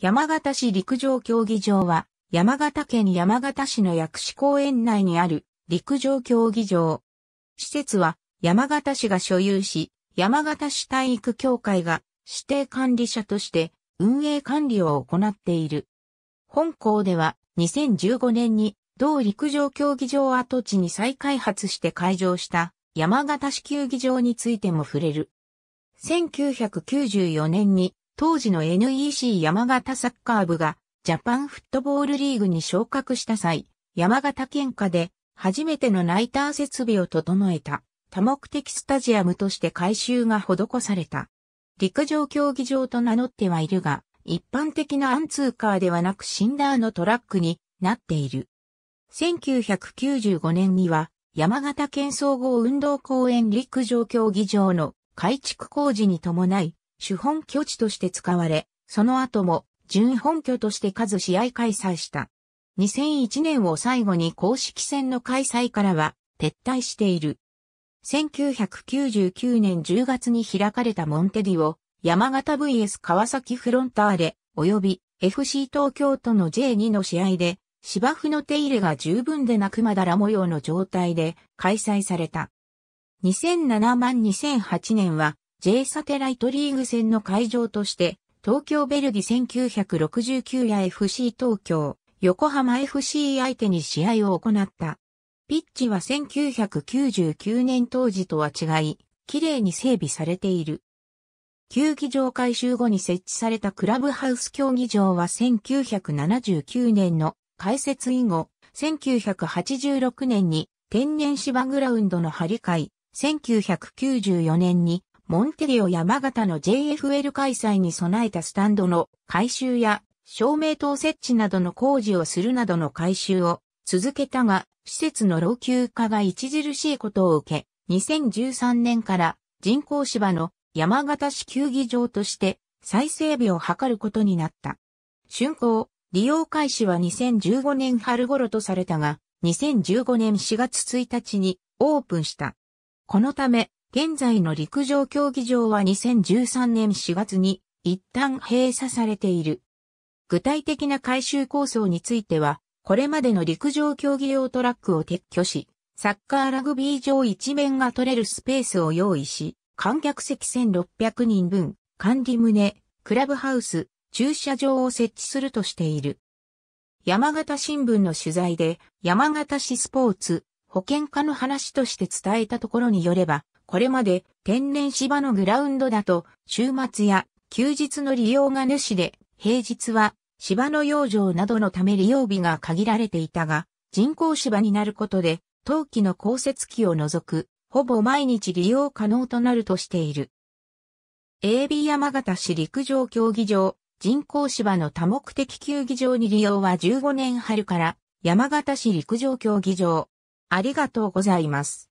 山形市陸上競技場は、山形県山形市の薬師公園内にある陸上競技場。施設は山形市が所有し、山形市体育協会が指定管理者として運営管理を行っている。本校では2015年に同陸上競技場跡地に再開発して開場した山形市球技場についても触れる。1994年に当時の NEC 山形サッカー部がジャパンフットボールリーグに昇格した際、山形県下で初めてのナイター設備を整えた多目的スタジアムとして改修が施された。陸上競技場と名乗ってはいるが、一般的なアンツーカーではなくシンダーのトラックになっている。1995年には山形県総合運動公園陸上競技場の改築工事に伴い主本拠地として使われ、その後も準本拠として数試合開催した。2001年を最後に公式戦の開催からは撤退している。1999年10月に開かれたモンテディオ、山形 vs 川崎フロンターレ、及び FC 東京都の J2 の試合で、芝生の手入れが十分でなくまだら模様の状態で開催された。2007万2008年は J サテライトリーグ戦の会場として、東京ベルディ1969や FC 東京、横浜 FC 相手に試合を行った。ピッチは1999年当時とは違い、綺麗に整備されている。球技場改修後に設置されたクラブハウス競技場は1979年の開設以後、1986年に天然芝グラウンドの張り替え、1994年にモンテディオ山形の JFL 開催に備えたスタンドの改修や照明灯設置などの工事をするなどの改修を続けたが、施設の老朽化が著しいことを受け、2013年から人工芝の山形市球技場として再整備を図ることになった。竣工、利用開始は2015年春頃とされたが、2015年4月1日にオープンした。このため、現在の陸上競技場は2013年4月に一旦閉鎖されている。具体的な改修構想については、これまでの陸上競技用トラックを撤去し、サッカーラグビー場一面が取れるスペースを用意し、観客席1600人分、管理棟、クラブハウス、駐車場を設置するとしている。山形新聞の取材で、山形市スポーツ、保健科の話として伝えたところによれば、これまで天然芝のグラウンドだと週末や休日の利用が主で、平日は芝の養生などのため利用日が限られていたが、人工芝になることで、冬季の降雪期を除く、ほぼ毎日利用可能となるとしている。AB 山形市陸上競技場、人工芝の多目的球技場に利用は15年春から、山形市陸上競技場、ありがとうございます。